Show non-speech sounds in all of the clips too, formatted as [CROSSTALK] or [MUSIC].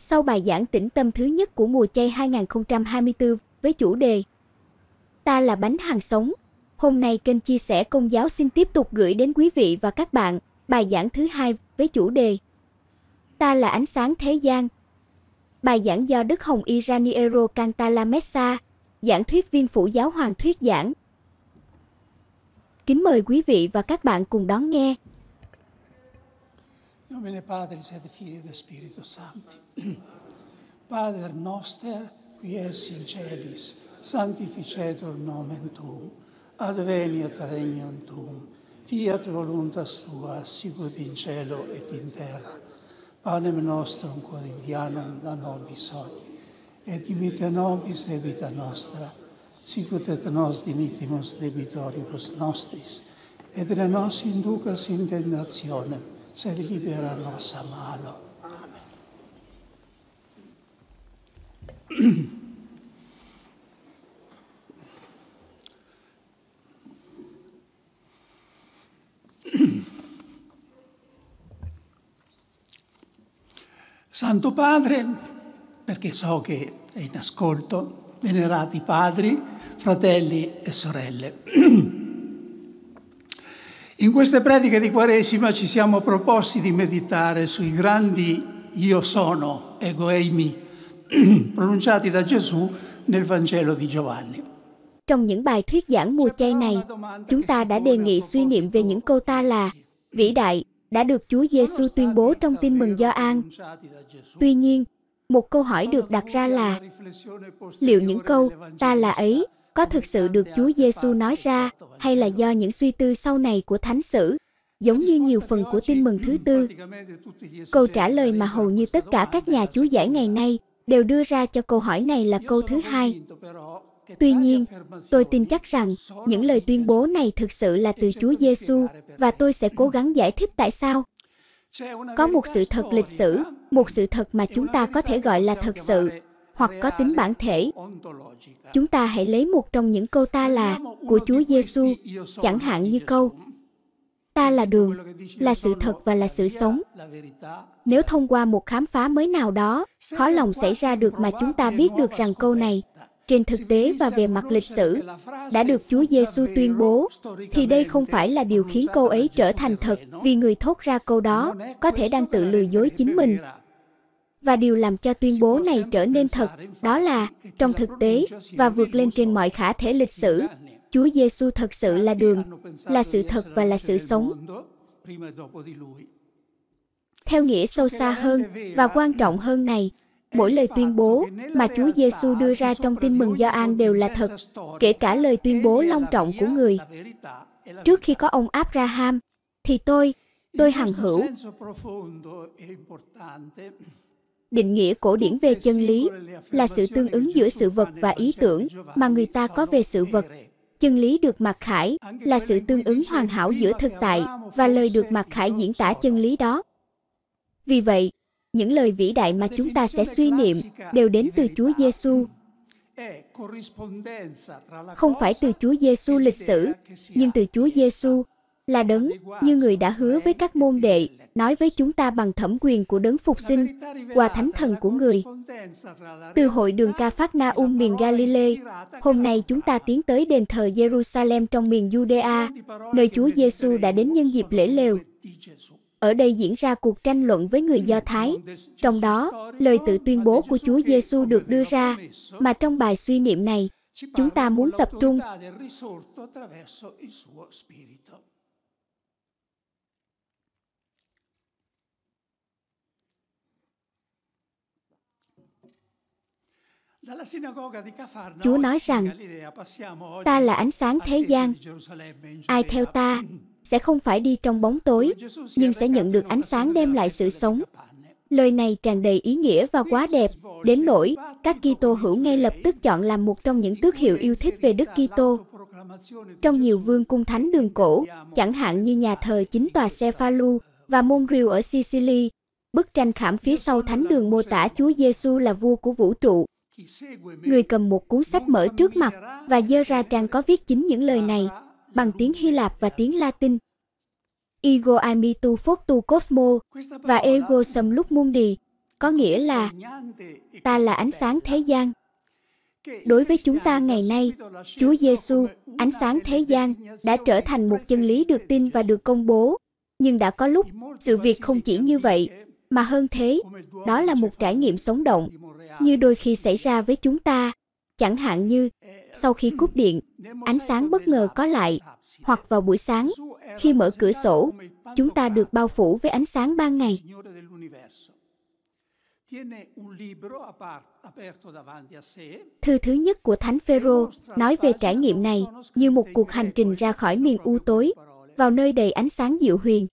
sau bài giảng tĩnh tâm thứ nhất của mùa chay 2024 với chủ đề Ta là bánh hàng sống. Hôm nay kênh chia sẻ công giáo xin tiếp tục gửi đến quý vị và các bạn bài giảng thứ hai với chủ đề Ta là ánh sáng thế gian. Bài giảng do Đức Hồng Iraniero Cantalamessa, giảng thuyết viên phủ giáo hoàng thuyết giảng. Kính mời quý vị và các bạn cùng đón nghe. In nomine Patris siete figli et Spirito Santo. [CLEARS THROAT] Padre noster, qui es in celis, santificetur nomen tuum, adveniat regnum tuum, fiat voluntas tua, sicut in cielo et in terra. Panem nostrum quotidianum da nobis hodie, et imite nobis debita nostra, sicut et nos dimittimus debitoribus nostris, et ne nos inducas in tentationem, se libera nostra mano. Amen. Santo Padre, perché so che è in ascolto, venerati padri, fratelli e sorelle. [CLEARS THROAT] In queste prediche di Quaresima ci siamo proposti di meditare sui grandi io sono, ego eimi, [CLEARS THROAT] pronunciati da Gesù nel Vangelo di Giovanni. Trong những bài thuyết giảng mùa chay này, chúng ta đã đề nghị suy niệm về những câu ta là vĩ đại đã được Chúa Giêsu tuyên bố trong Tin mừng Gioan. Tuy nhiên, một câu hỏi được đặt ra là liệu những câu ta là ấy có thực sự được Chúa Giêsu nói ra hay là do những suy tư sau này của thánh sử, giống như nhiều phần của tin mừng thứ tư. Câu trả lời mà hầu như tất cả các nhà chú giải ngày nay đều đưa ra cho câu hỏi này là câu thứ hai. Tuy nhiên, tôi tin chắc rằng những lời tuyên bố này thực sự là từ Chúa Giêsu và tôi sẽ cố gắng giải thích tại sao. Có một sự thật lịch sử, một sự thật mà chúng ta có thể gọi là thật sự hoặc có tính bản thể. Chúng ta hãy lấy một trong những câu ta là của Chúa Giêsu, chẳng hạn như câu ta là đường, là sự thật và là sự sống. Nếu thông qua một khám phá mới nào đó, khó lòng xảy ra được mà chúng ta biết được rằng câu này trên thực tế và về mặt lịch sử đã được Chúa Giêsu tuyên bố thì đây không phải là điều khiến câu ấy trở thành thật vì người thốt ra câu đó có thể đang tự lừa dối chính mình và điều làm cho tuyên bố này trở nên thật đó là trong thực tế và vượt lên trên mọi khả thể lịch sử chúa giêsu thật sự là đường là sự thật và là sự sống theo nghĩa sâu xa hơn và quan trọng hơn này mỗi lời tuyên bố mà Chúa Giêsu đưa ra trong Tin mừng Gioan đều là thật, kể cả lời tuyên bố long trọng của người. Trước khi có ông Abraham, thì tôi, tôi hằng hữu định nghĩa cổ điển về chân lý là sự tương ứng giữa sự vật và ý tưởng mà người ta có về sự vật chân lý được mặc khải là sự tương ứng hoàn hảo giữa thực tại và lời được mặc khải diễn tả chân lý đó vì vậy những lời vĩ đại mà chúng ta sẽ suy niệm đều đến từ chúa giêsu không phải từ chúa giêsu lịch sử nhưng từ chúa giêsu là đấng như người đã hứa với các môn đệ nói với chúng ta bằng thẩm quyền của đấng phục sinh, quà thánh thần của người. Từ hội đường ca phát na um miền Galilee, hôm nay chúng ta tiến tới đền thờ Jerusalem trong miền Judea, nơi Chúa Giêsu đã đến nhân dịp lễ lều. Ở đây diễn ra cuộc tranh luận với người Do Thái, trong đó, lời tự tuyên bố của Chúa Giêsu được đưa ra, mà trong bài suy niệm này, chúng ta muốn tập trung Chúa nói rằng, ta là ánh sáng thế gian. Ai theo ta sẽ không phải đi trong bóng tối, nhưng sẽ nhận được ánh sáng đem lại sự sống. Lời này tràn đầy ý nghĩa và quá đẹp, đến nỗi các Kitô hữu ngay lập tức chọn làm một trong những tước hiệu yêu thích về Đức Kitô. Trong nhiều vương cung thánh đường cổ, chẳng hạn như nhà thờ chính tòa Cephalu và Monreal ở Sicily, bức tranh khảm phía sau thánh đường mô tả Chúa Giêsu là vua của vũ trụ, Người cầm một cuốn sách mở trước mặt và dơ ra trang có viết chính những lời này bằng tiếng Hy Lạp và tiếng Latin. Ego amitu tu cosmo và ego sum lúc mundi có nghĩa là ta là ánh sáng thế gian. Đối với chúng ta ngày nay, Chúa Giêsu, ánh sáng thế gian, đã trở thành một chân lý được tin và được công bố. Nhưng đã có lúc, sự việc không chỉ như vậy, mà hơn thế, đó là một trải nghiệm sống động, như đôi khi xảy ra với chúng ta chẳng hạn như sau khi cúp điện ánh sáng bất ngờ có lại hoặc vào buổi sáng khi mở cửa sổ chúng ta được bao phủ với ánh sáng ban ngày Thư thứ nhất của Thánh Phêrô nói về trải nghiệm này như một cuộc hành trình ra khỏi miền u tối vào nơi đầy ánh sáng diệu huyền.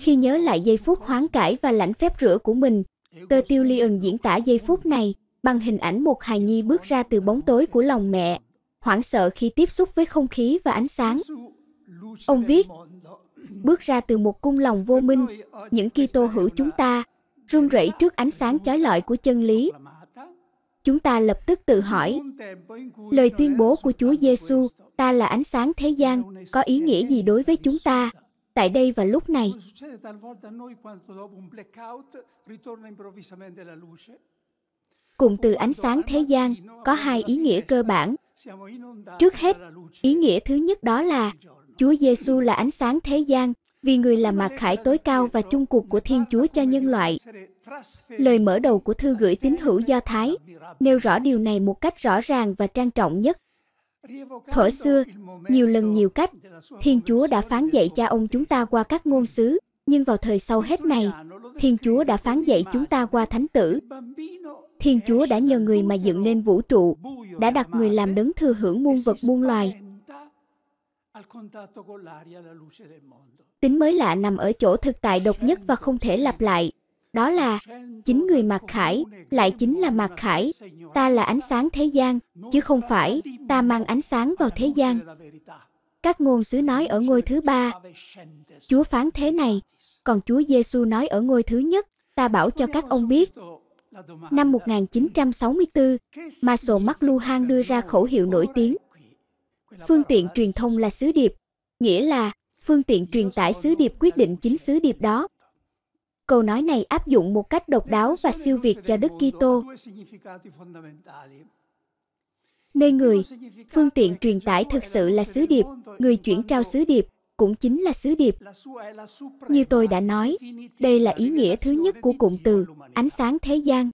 Khi nhớ lại giây phút hoán cải và lãnh phép rửa của mình, Tơ Tiêu Ly ẩn diễn tả giây phút này bằng hình ảnh một hài nhi bước ra từ bóng tối của lòng mẹ, hoảng sợ khi tiếp xúc với không khí và ánh sáng. Ông viết, bước ra từ một cung lòng vô minh, những Kitô hữu chúng ta run rẩy trước ánh sáng chói lọi của chân lý. Chúng ta lập tức tự hỏi, lời tuyên bố của Chúa Giêsu, ta là ánh sáng thế gian, có ý nghĩa gì đối với chúng ta? tại đây và lúc này. Cụm từ ánh sáng thế gian có hai ý nghĩa cơ bản. Trước hết, ý nghĩa thứ nhất đó là Chúa Giêsu là ánh sáng thế gian vì người là mặt khải tối cao và chung cuộc của Thiên Chúa cho nhân loại. Lời mở đầu của thư gửi tín hữu Do Thái nêu rõ điều này một cách rõ ràng và trang trọng nhất thở xưa, nhiều lần nhiều cách, Thiên Chúa đã phán dạy cha ông chúng ta qua các ngôn sứ, nhưng vào thời sau hết này, Thiên Chúa đã phán dạy chúng ta qua thánh tử. Thiên Chúa đã nhờ người mà dựng nên vũ trụ, đã đặt người làm đấng thừa hưởng muôn vật muôn loài. Tính mới lạ nằm ở chỗ thực tại độc nhất và không thể lặp lại đó là chính người mặc khải lại chính là mặc khải ta là ánh sáng thế gian chứ không phải ta mang ánh sáng vào thế gian các ngôn sứ nói ở ngôi thứ ba chúa phán thế này còn chúa giêsu nói ở ngôi thứ nhất ta bảo cho các ông biết Năm 1964, Marshall McLuhan đưa ra khẩu hiệu nổi tiếng. Phương tiện truyền thông là sứ điệp, nghĩa là phương tiện truyền tải sứ điệp quyết định chính sứ điệp đó. Câu nói này áp dụng một cách độc đáo và siêu việt cho Đức Kitô. Nơi người, phương tiện truyền tải thực sự là sứ điệp, người chuyển trao sứ điệp cũng chính là sứ điệp. Như tôi đã nói, đây là ý nghĩa thứ nhất của cụm từ ánh sáng thế gian.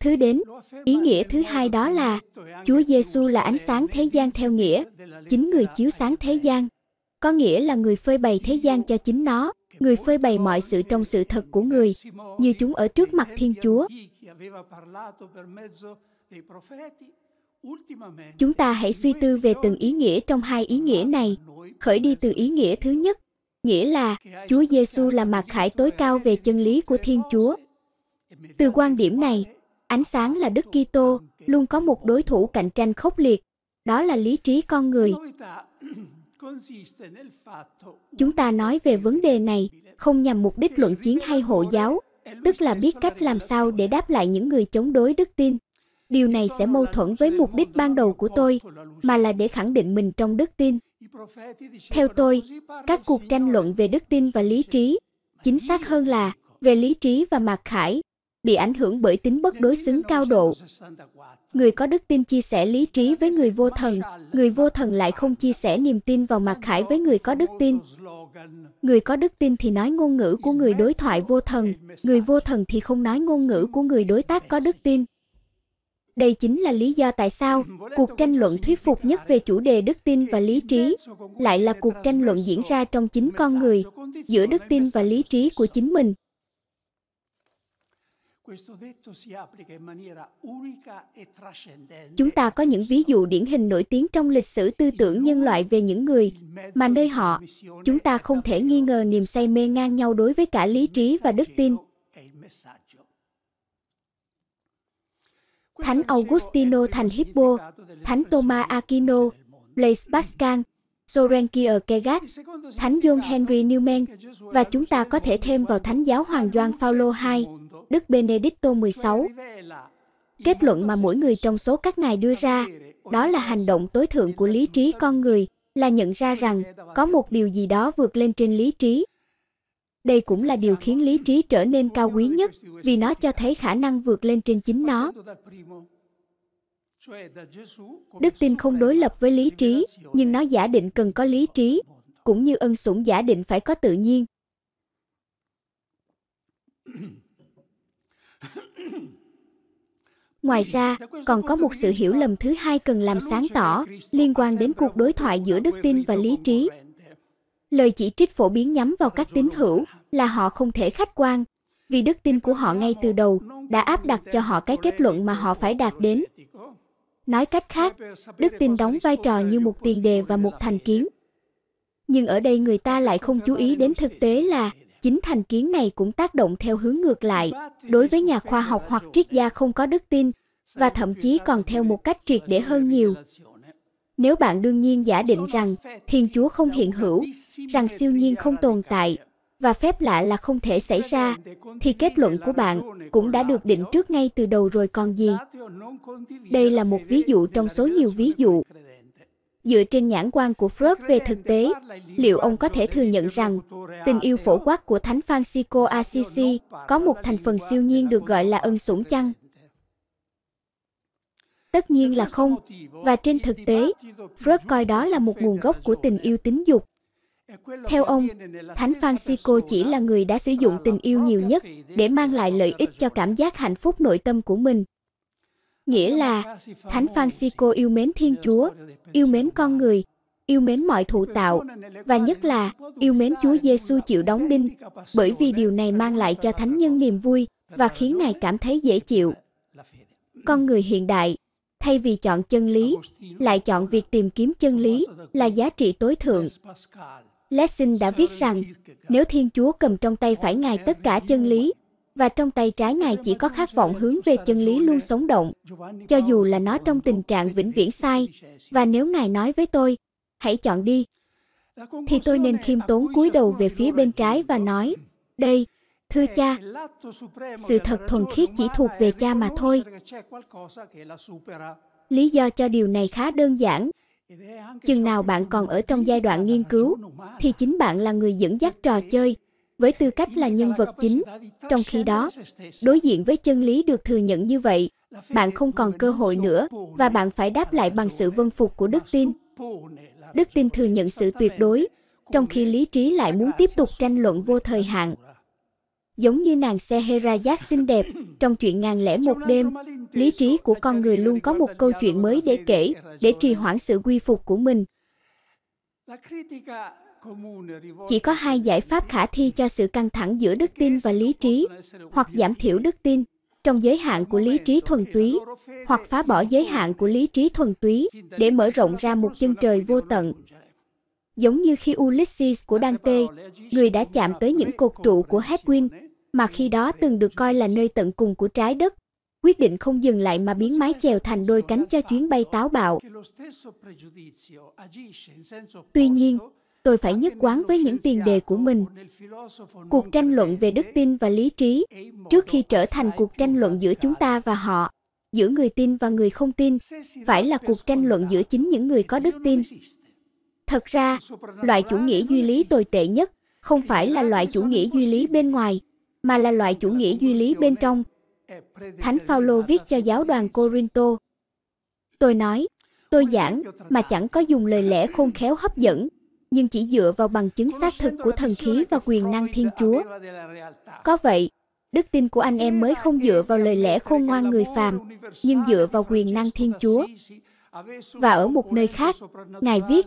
Thứ đến, ý nghĩa thứ hai đó là Chúa Giêsu là ánh sáng thế gian theo nghĩa, chính người chiếu sáng thế gian, có nghĩa là người phơi bày thế gian cho chính nó, người phơi bày mọi sự trong sự thật của người, như chúng ở trước mặt Thiên Chúa. Chúng ta hãy suy tư về từng ý nghĩa trong hai ý nghĩa này, khởi đi từ ý nghĩa thứ nhất, nghĩa là Chúa Giêsu là mặt khải tối e cao về chân lý của Thiên Chúa. E từ quan điểm này, ánh sáng là Đức Kitô luôn có một đối thủ cạnh tranh khốc liệt, đó là lý trí con người. Chúng ta nói về vấn đề này không nhằm mục đích luận chiến hay hộ giáo, tức là biết cách làm sao để đáp lại những người chống đối đức tin. Điều này sẽ mâu thuẫn với mục đích ban đầu của tôi, mà là để khẳng định mình trong đức tin. Theo tôi, các cuộc tranh luận về đức tin và lý trí, chính xác hơn là về lý trí và mặc khải, bị ảnh hưởng bởi tính bất đối xứng cao độ. Người có đức tin chia sẻ lý trí với người vô thần, người vô thần lại không chia sẻ niềm tin vào mặt khải với người có đức tin. Người có đức tin thì nói ngôn ngữ của người đối thoại vô thần, người vô thần thì không nói ngôn ngữ của người đối tác có đức tin. Đây chính là lý do tại sao cuộc tranh luận thuyết phục nhất về chủ đề đức tin và lý trí lại là cuộc tranh luận diễn ra trong chính con người, giữa đức tin và lý trí của chính mình. E chúng ta có những ví dụ điển hình nổi tiếng trong lịch sử tư tưởng nhân loại về những người mà nơi họ, chúng ta không thể nghi ngờ niềm say mê ngang nhau đối với cả lý trí và đức tin. Thánh Augustino thành Hippo, Thánh Thomas Aquino, Blaise Pascal, Soren Kierkegaard, Thánh John Henry Newman và chúng ta có thể thêm vào Thánh giáo Hoàng Doan Phaolô II Đức Benedicto 16. Kết luận mà mỗi người trong số các ngài đưa ra, đó là hành động tối thượng của lý trí con người, là nhận ra rằng có một điều gì đó vượt lên trên lý trí. Đây cũng là điều khiến lý trí trở nên cao quý nhất, vì nó cho thấy khả năng vượt lên trên chính nó. Đức tin không đối lập với lý trí, nhưng nó giả định cần có lý trí, cũng như ân sủng giả định phải có tự nhiên, Ngoài ra, còn có một sự hiểu lầm thứ hai cần làm sáng tỏ liên quan đến cuộc đối thoại giữa đức tin và lý trí. Lời chỉ trích phổ biến nhắm vào các tín hữu là họ không thể khách quan, vì đức tin của họ ngay từ đầu đã áp đặt cho họ cái kết luận mà họ phải đạt đến. Nói cách khác, đức tin đóng vai trò như một tiền đề và một thành kiến. Nhưng ở đây người ta lại không chú ý đến thực tế là chính thành kiến này cũng tác động theo hướng ngược lại đối với nhà khoa học hoặc triết gia không có đức tin và thậm chí còn theo một cách triệt để hơn nhiều nếu bạn đương nhiên giả định rằng thiên chúa không hiện hữu rằng siêu nhiên không tồn tại và phép lạ là không thể xảy ra thì kết luận của bạn cũng đã được định trước ngay từ đầu rồi còn gì đây là một ví dụ trong số nhiều ví dụ Dựa trên nhãn quan của Freud về thực tế, liệu ông có thể thừa nhận rằng tình yêu phổ quát của Thánh Francisco Assisi có một thành phần siêu nhiên được gọi là ân sủng chăng? Tất nhiên là không. Và trên thực tế, Freud coi đó là một nguồn gốc của tình yêu tính dục. Theo ông, Thánh Francisco chỉ là người đã sử dụng tình yêu nhiều nhất để mang lại lợi ích cho cảm giác hạnh phúc nội tâm của mình nghĩa là Thánh Francisco yêu mến Thiên Chúa, yêu mến con người, yêu mến mọi thụ tạo và nhất là yêu mến Chúa Giêsu chịu đóng đinh, bởi vì điều này mang lại cho thánh nhân niềm vui và khiến ngài cảm thấy dễ chịu. Con người hiện đại thay vì chọn chân lý, lại chọn việc tìm kiếm chân lý là giá trị tối thượng. Lessing đã viết rằng, nếu Thiên Chúa cầm trong tay phải Ngài tất cả chân lý, và trong tay trái ngài chỉ có khát vọng hướng về chân lý luôn sống động, cho dù là nó trong tình trạng vĩnh viễn sai. Và nếu ngài nói với tôi, hãy chọn đi, thì tôi nên khiêm tốn cúi đầu về phía bên trái và nói, đây, thưa cha, sự thật thuần khiết chỉ thuộc về cha mà thôi. Lý do cho điều này khá đơn giản. Chừng nào bạn còn ở trong giai đoạn nghiên cứu, thì chính bạn là người dẫn dắt trò chơi, với tư cách là nhân vật chính. Trong khi đó, đối diện với chân lý được thừa nhận như vậy, bạn không còn cơ hội nữa và bạn phải đáp lại bằng sự vân phục của đức tin. Đức tin thừa nhận sự tuyệt đối, trong khi lý trí lại muốn tiếp tục tranh luận vô thời hạn. Giống như nàng xe Herayat xinh đẹp, trong chuyện ngàn lẻ một đêm, lý trí của con người luôn có một câu chuyện mới để kể, để trì hoãn sự quy phục của mình. Chỉ có hai giải pháp khả thi cho sự căng thẳng giữa đức tin và lý trí, hoặc giảm thiểu đức tin trong giới hạn của lý trí thuần túy hoặc phá bỏ giới hạn của lý trí thuần túy để mở rộng ra một chân trời vô tận. Giống như khi Ulysses của Dante, người đã chạm tới những cột trụ của Hedwin, mà khi đó từng được coi là nơi tận cùng của trái đất, quyết định không dừng lại mà biến mái chèo thành đôi cánh cho chuyến bay táo bạo. Tuy nhiên, tôi phải nhất quán với những tiền đề của mình. Cuộc tranh luận về đức tin và lý trí, trước khi trở thành cuộc tranh luận giữa chúng ta và họ, giữa người tin và người không tin, phải là cuộc tranh luận giữa chính những người có đức tin. Thật ra, loại chủ nghĩa duy lý tồi tệ nhất không phải là loại chủ nghĩa duy lý bên ngoài, mà là loại chủ nghĩa duy lý bên trong. Thánh Phaolô viết cho giáo đoàn Corinto. Tôi nói, tôi giảng mà chẳng có dùng lời lẽ khôn khéo hấp dẫn, nhưng chỉ dựa vào bằng chứng xác thực của thần khí và quyền năng Thiên Chúa. Có vậy, đức tin của anh em mới không dựa vào lời lẽ khôn ngoan người phàm, nhưng dựa vào quyền năng Thiên Chúa. Và ở một nơi khác, Ngài viết,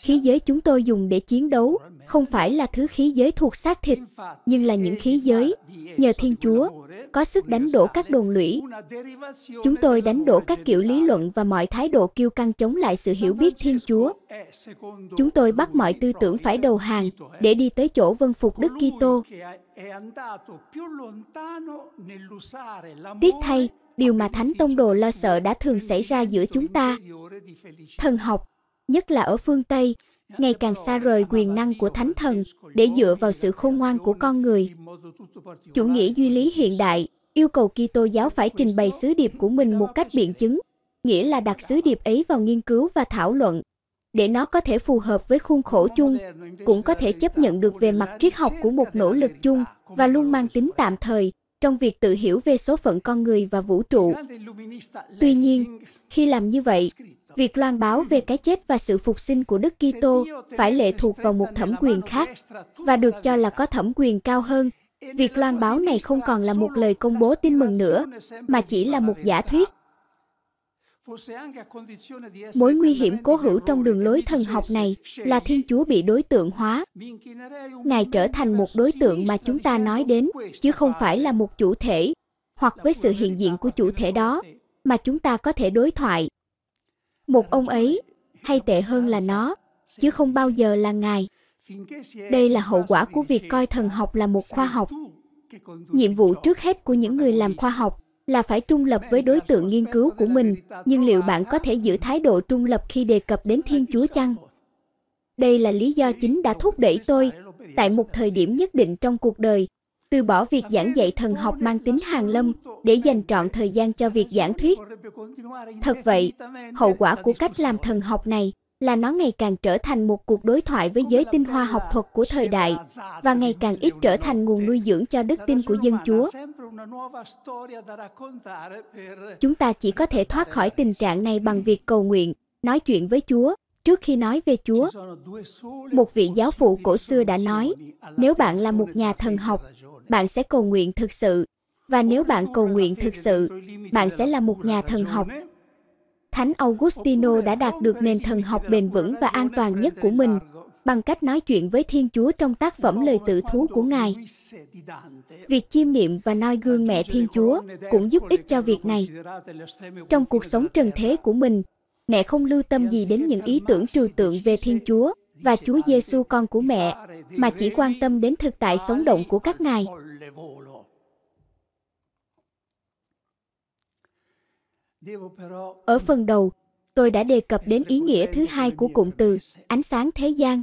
khí giới chúng tôi dùng để chiến đấu không phải là thứ khí giới thuộc xác thịt, nhưng là những khí giới, nhờ Thiên Chúa, có sức đánh đổ các đồn lũy. Chúng tôi đánh đổ các kiểu lý luận và mọi thái độ kiêu căng chống lại sự hiểu biết Thiên Chúa. Chúng tôi bắt mọi tư tưởng phải đầu hàng để đi tới chỗ vân phục Đức Kitô. Tiếc thay, điều mà Thánh Tông Đồ lo sợ đã thường xảy ra giữa chúng ta. Thần học, nhất là ở phương Tây, ngày càng xa rời quyền năng của Thánh Thần để dựa vào sự khôn ngoan của con người. Chủ nghĩa duy lý hiện đại yêu cầu Kitô giáo phải trình bày sứ điệp của mình một cách biện chứng, nghĩa là đặt sứ điệp ấy vào nghiên cứu và thảo luận để nó có thể phù hợp với khuôn khổ chung, cũng có thể chấp nhận được về mặt triết học của một nỗ lực chung và luôn mang tính tạm thời, trong việc tự hiểu về số phận con người và vũ trụ. Tuy nhiên, khi làm như vậy, việc loan báo về cái chết và sự phục sinh của Đức Kitô phải lệ thuộc vào một thẩm quyền khác và được cho là có thẩm quyền cao hơn. Việc loan báo này không còn là một lời công bố tin mừng nữa, mà chỉ là một giả thuyết Mối nguy hiểm cố hữu trong đường lối thần học này là Thiên Chúa bị đối tượng hóa. Ngài trở thành một đối tượng mà chúng ta nói đến, chứ không phải là một chủ thể, hoặc với sự hiện diện của chủ thể đó mà chúng ta có thể đối thoại. Một ông ấy, hay tệ hơn là nó, chứ không bao giờ là Ngài. Đây là hậu quả của việc coi thần học là một khoa học. Nhiệm vụ trước hết của những người làm khoa học là phải trung lập với đối tượng nghiên cứu của mình, nhưng liệu bạn có thể giữ thái độ trung lập khi đề cập đến Thiên Chúa chăng? Đây là lý do chính đã thúc đẩy tôi, tại một thời điểm nhất định trong cuộc đời, từ bỏ việc giảng dạy thần học mang tính hàng lâm để dành trọn thời gian cho việc giảng thuyết. Thật vậy, hậu quả của cách làm thần học này là nó ngày càng trở thành một cuộc đối thoại với giới tinh hoa học thuật của thời đại và ngày càng ít trở thành nguồn nuôi dưỡng cho đức tin của dân Chúa. Chúng ta chỉ có thể thoát khỏi tình trạng này bằng việc cầu nguyện, nói chuyện với Chúa trước khi nói về Chúa. Một vị giáo phụ cổ xưa đã nói, nếu bạn là một nhà thần học, bạn sẽ cầu nguyện thực sự và nếu bạn cầu nguyện thực sự, bạn sẽ là một nhà thần học. Thánh Augustino đã đạt được nền thần học bền vững và an toàn nhất của mình bằng cách nói chuyện với Thiên Chúa trong tác phẩm Lời Tự Thú của Ngài. Việc chiêm niệm và noi gương mẹ Thiên Chúa cũng giúp ích cho việc này. Trong cuộc sống trần thế của mình, mẹ không lưu tâm gì đến những ý tưởng trừu tượng về Thiên Chúa và Chúa Giêsu con của mẹ, mà chỉ quan tâm đến thực tại sống động của các ngài. Ở phần đầu, tôi đã đề cập đến ý nghĩa thứ hai của cụm từ ánh sáng thế gian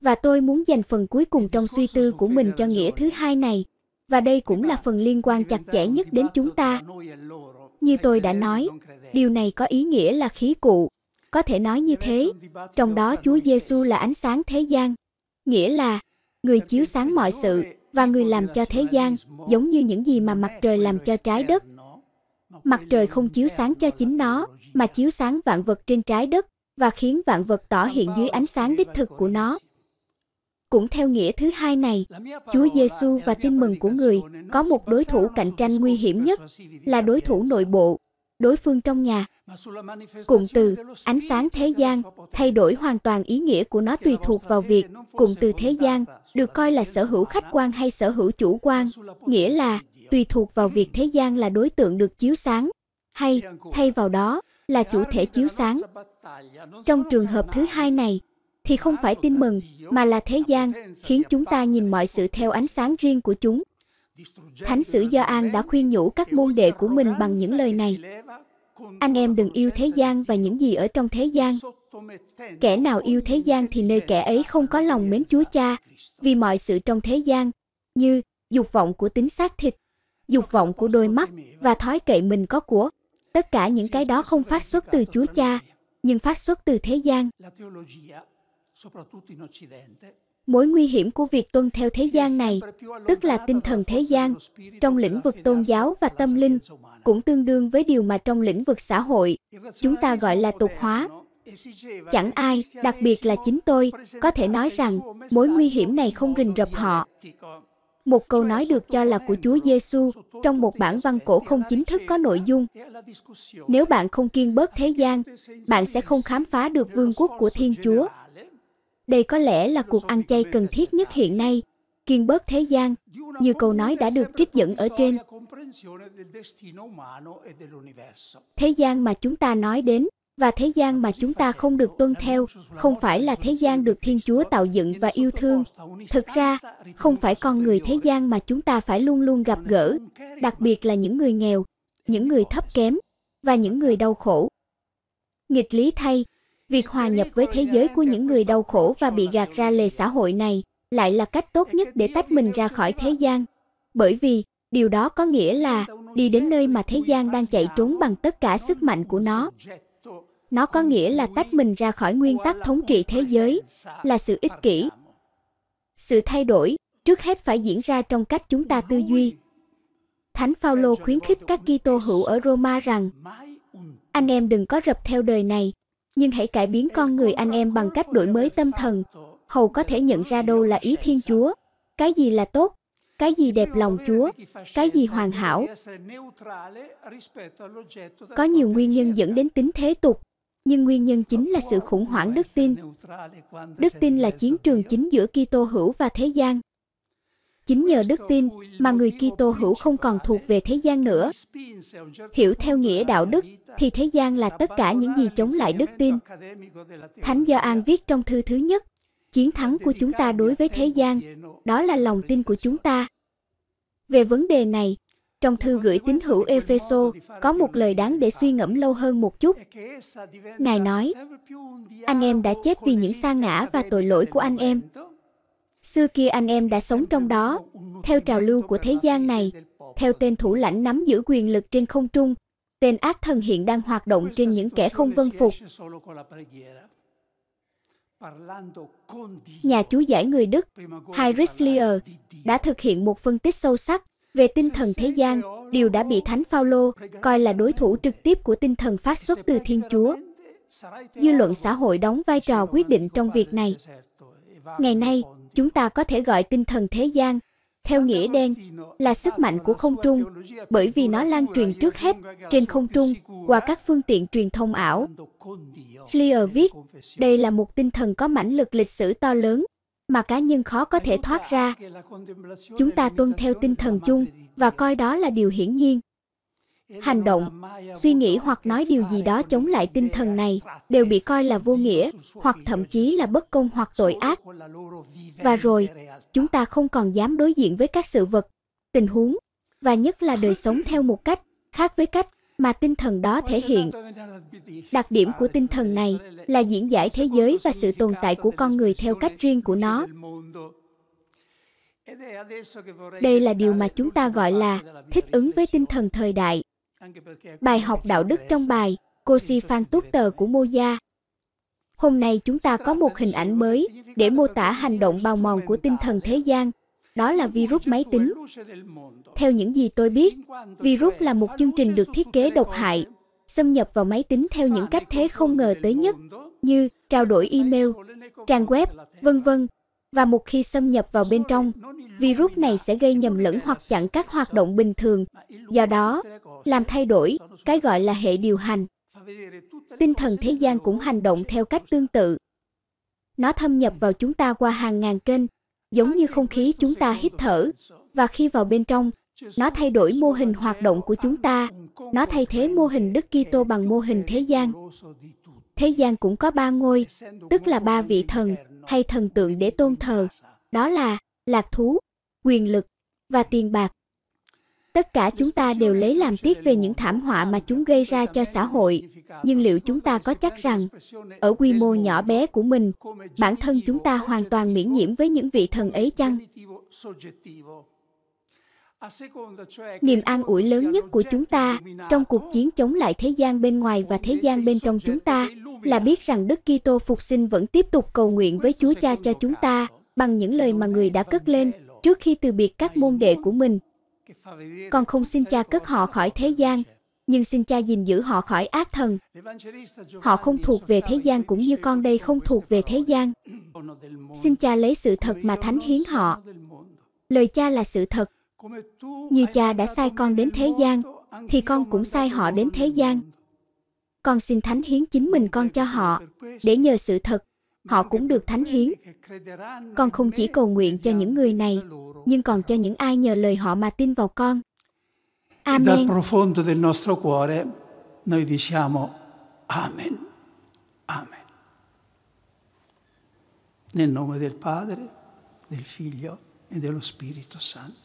và tôi muốn dành phần cuối cùng trong suy tư của mình cho nghĩa thứ hai này và đây cũng là phần liên quan chặt chẽ nhất đến chúng ta. Như tôi đã nói, điều này có ý nghĩa là khí cụ, có thể nói như thế, trong đó Chúa Giêsu là ánh sáng thế gian, nghĩa là người chiếu sáng mọi sự và người làm cho thế gian giống như những gì mà mặt trời làm cho trái đất mặt trời không chiếu sáng cho chính nó, mà chiếu sáng vạn vật trên trái đất và khiến vạn vật tỏ hiện dưới ánh sáng đích thực của nó. Cũng theo nghĩa thứ hai này, Chúa Giêsu và tin mừng của người có một đối thủ cạnh tranh nguy hiểm nhất là đối thủ nội bộ, đối phương trong nhà. Cụm từ ánh sáng thế gian thay đổi hoàn toàn ý nghĩa của nó tùy thuộc vào việc cụm từ thế gian được coi là sở hữu khách quan hay sở hữu chủ quan, nghĩa là tùy thuộc vào việc thế gian là đối tượng được chiếu sáng hay thay vào đó là chủ thể chiếu sáng. Trong trường hợp thứ hai này thì không phải tin mừng mà là thế gian khiến chúng ta nhìn mọi sự theo ánh sáng riêng của chúng. Thánh sử Gioan đã khuyên nhủ các môn đệ của mình bằng những lời này. Anh em đừng yêu thế gian và những gì ở trong thế gian. Kẻ nào yêu thế gian thì nơi kẻ ấy không có lòng mến Chúa Cha, vì mọi sự trong thế gian, như dục vọng của tính xác thịt, dục vọng của đôi mắt và thói cậy mình có của. Tất cả những cái đó không phát xuất từ Chúa Cha, nhưng phát xuất từ thế gian. Mối nguy hiểm của việc tuân theo thế gian này, tức là tinh thần thế gian, trong lĩnh vực tôn giáo và tâm linh, cũng tương đương với điều mà trong lĩnh vực xã hội, chúng ta gọi là tục hóa. Chẳng ai, đặc biệt là chính tôi, có thể nói rằng mối nguy hiểm này không rình rập họ. Một câu nói được cho là của Chúa Giêsu trong một bản văn cổ không chính thức có nội dung. Nếu bạn không kiên bớt thế gian, bạn sẽ không khám phá được vương quốc của Thiên Chúa. Đây có lẽ là cuộc ăn chay cần thiết nhất hiện nay, kiên bớt thế gian, như câu nói đã được trích dẫn ở trên. Thế gian mà chúng ta nói đến và thế gian mà chúng ta không được tuân theo không phải là thế gian được thiên chúa tạo dựng và yêu thương thực ra không phải con người thế gian mà chúng ta phải luôn luôn gặp gỡ đặc biệt là những người nghèo những người thấp kém và những người đau khổ nghịch lý thay việc hòa nhập với thế giới của những người đau khổ và bị gạt ra lề xã hội này lại là cách tốt nhất để tách mình ra khỏi thế gian bởi vì điều đó có nghĩa là đi đến nơi mà thế gian đang chạy trốn bằng tất cả sức mạnh của nó nó có nghĩa là tách mình ra khỏi nguyên tắc thống trị thế giới, là sự ích kỷ. Sự thay đổi trước hết phải diễn ra trong cách chúng ta tư duy. Thánh Phaolô khuyến khích các Kitô hữu ở Roma rằng: Anh em đừng có rập theo đời này, nhưng hãy cải biến con người anh em bằng cách đổi mới tâm thần, hầu có thể nhận ra đâu là ý Thiên Chúa, cái gì là tốt, cái gì đẹp lòng Chúa, cái gì hoàn hảo. Có nhiều nguyên nhân dẫn đến tính thế tục, nhưng nguyên nhân chính là sự khủng hoảng đức tin. Đức tin là chiến trường chính giữa Kitô hữu và thế gian. Chính nhờ đức tin mà người Kitô hữu không còn thuộc về thế gian nữa. Hiểu theo nghĩa đạo đức thì thế gian là tất cả những gì chống lại đức tin. Thánh Gioan viết trong thư thứ nhất, chiến thắng của chúng ta đối với thế gian, đó là lòng tin của chúng ta. Về vấn đề này, trong thư gửi tín hữu Epheso có một lời đáng để suy ngẫm lâu hơn một chút. Ngài nói, anh em đã chết vì những sa ngã và tội lỗi của anh em. Xưa kia anh em đã sống trong đó, theo trào lưu của thế gian này, theo tên thủ lãnh nắm giữ quyền lực trên không trung, tên ác thần hiện đang hoạt động trên những kẻ không vân phục. Nhà chú giải người Đức, Heinrich Lier, đã thực hiện một phân tích sâu sắc về tinh thần thế gian, điều đã bị Thánh Phaolô coi là đối thủ trực tiếp của tinh thần phát xuất từ Thiên Chúa. Dư luận xã hội đóng vai trò quyết định trong việc này. Ngày nay, chúng ta có thể gọi tinh thần thế gian theo nghĩa đen là sức mạnh của không trung bởi vì nó lan truyền trước hết trên không trung qua các phương tiện truyền thông ảo. Schlier viết, đây là một tinh thần có mãnh lực lịch sử to lớn mà cá nhân khó có thể thoát ra. Chúng ta tuân theo tinh thần chung và coi đó là điều hiển nhiên. Hành động, suy nghĩ hoặc nói điều gì đó chống lại tinh thần này đều bị coi là vô nghĩa hoặc thậm chí là bất công hoặc tội ác. Và rồi, chúng ta không còn dám đối diện với các sự vật, tình huống và nhất là đời sống theo một cách khác với cách mà tinh thần đó thể hiện. Đặc điểm của tinh thần này là diễn giải thế giới và sự tồn tại của con người theo cách riêng của nó. Đây là điều mà chúng ta gọi là thích ứng với tinh thần thời đại. Bài học đạo đức trong bài Cosi Phan Túc Tờ của Moya Hôm nay chúng ta có một hình ảnh mới để mô tả hành động bào mòn của tinh thần thế gian đó là virus máy tính. Theo những gì tôi biết, virus là một chương trình được thiết kế độc hại, xâm nhập vào máy tính theo những cách thế không ngờ tới nhất, như trao đổi email, trang web, vân vân. Và một khi xâm nhập vào bên trong, virus này sẽ gây nhầm lẫn hoặc chặn các hoạt động bình thường, do đó làm thay đổi cái gọi là hệ điều hành. Tinh thần thế gian cũng hành động theo cách tương tự. Nó thâm nhập vào chúng ta qua hàng ngàn kênh, giống như không khí chúng ta hít thở, và khi vào bên trong, nó thay đổi mô hình hoạt động của chúng ta, nó thay thế mô hình Đức Kitô bằng mô hình thế gian. Thế gian cũng có ba ngôi, tức là ba vị thần hay thần tượng để tôn thờ, đó là lạc thú, quyền lực và tiền bạc. Tất cả chúng ta đều lấy làm tiếc về những thảm họa mà chúng gây ra cho xã hội, nhưng liệu chúng ta có chắc rằng ở quy mô nhỏ bé của mình, bản thân chúng ta hoàn toàn miễn nhiễm với những vị thần ấy chăng? Niềm an ủi lớn nhất của chúng ta trong cuộc chiến chống lại thế gian bên ngoài và thế gian bên trong chúng ta là biết rằng Đức Kitô phục sinh vẫn tiếp tục cầu nguyện với Chúa Cha cho chúng ta bằng những lời mà người đã cất lên trước khi từ biệt các môn đệ của mình. Con không xin cha cất họ khỏi thế gian, nhưng xin cha gìn giữ họ khỏi ác thần. Họ không thuộc về thế gian cũng như con đây không thuộc về thế gian. Xin cha lấy sự thật mà thánh hiến họ. Lời cha là sự thật. Như cha đã sai con đến thế gian, thì con cũng sai họ đến thế gian. Con xin thánh hiến chính mình con cho họ, để nhờ sự thật, họ cũng được thánh hiến. Con không chỉ cầu nguyện cho những người này, nhưng còn cho những ai nhờ lời họ mà tin vào con. E amen. Dal profondo del nostro cuore noi diciamo Amen. Amen. Nel nome del Padre, del Figlio e dello Spirito Santo.